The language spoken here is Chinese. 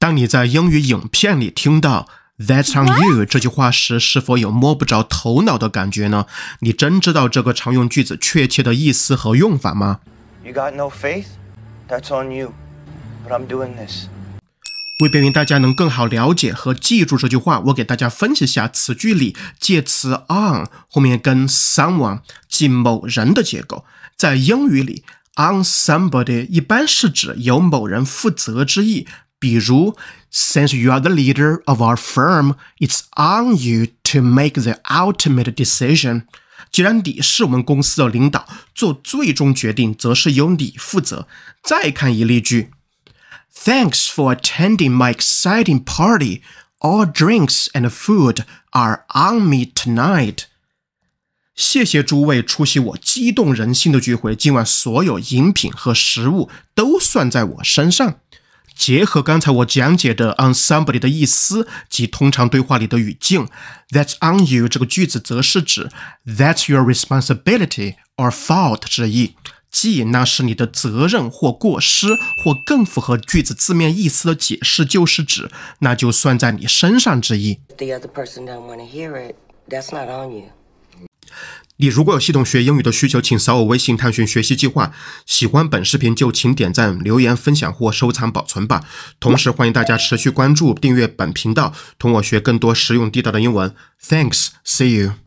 当你在英语影片里听到 "That's on you" 这句话时，是否有摸不着头脑的感觉呢？你真知道这个常用句子确切的意思和用法吗？You got no faith, that's on you, but I'm doing this。为便于大家能更好了解和记住这句话，我给大家分析一下此句里介词 on 后面跟 someone 即某人的结构。在英语里，on somebody 一般是指由某人负责之意。Biru, since you are the leader of our firm, it's on you to make the ultimate decision. 既然你是我们公司的领导，做最终决定则是由你负责。再看一例句：Thanks for attending my exciting party. All drinks and food are on me tonight. 谢谢诸位出席我激动人心的聚会。今晚所有饮品和食物都算在我身上。结合刚才我讲解的 on somebody 的意思及通常对话里的语境，That's on you 这个句子则是指 that's your responsibility or fault 之意，即那是你的责任或过失；或更符合句子字面意思的解释就是指那就算在你身上之意。你如果有系统学英语的需求，请扫我微信探寻学习计划。喜欢本视频就请点赞、留言、分享或收藏保存吧。同时欢迎大家持续关注、订阅本频道，同我学更多实用地道的英文。Thanks, see you.